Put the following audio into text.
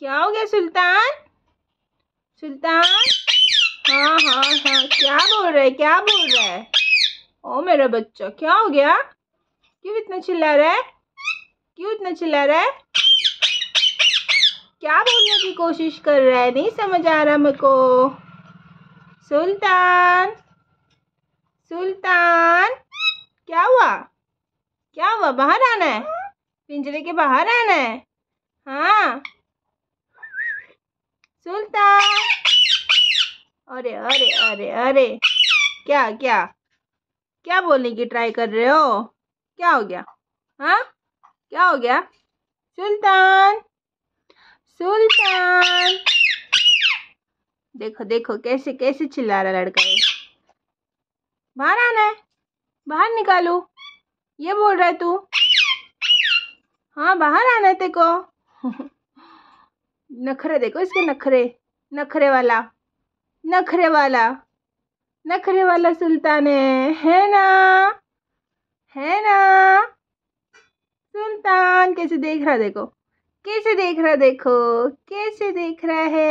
क्या हो गया सुल्तान सुल्तान हाँ हाँ हाँ क्या बोल रहा है क्या बोल रहा है ओ मेरा बच्चा क्या हो गया क्यों इतना चिल्ला रहा है क्यों इतना चिल्ला रहा है क्या बोलने की कोशिश कर रहा है नहीं समझ आ रहा को सुल्तान सुल्तान क्या हुआ क्या हुआ बाहर आना है पिंजरे के बाहर आना है सुल्तान अरे अरे अरे अरे क्या क्या क्या बोलने की ट्राई कर रहे हो क्या हो गया हाँ क्या हो गया सुल्तान सुल्तान देखो देखो कैसे कैसे चिल्ला रहा लड़का है बाहर आना है बाहर निकालो ये बोल रहा है तू हाँ बाहर आना है तेको नखरे देखो इसके नखरे नखरे वाला नखरे वाला नखरे वाला सुल्तान है है ना है ना सुल्तान कैसे देख रहा देखो कैसे देख रहा देखो कैसे देख रहा है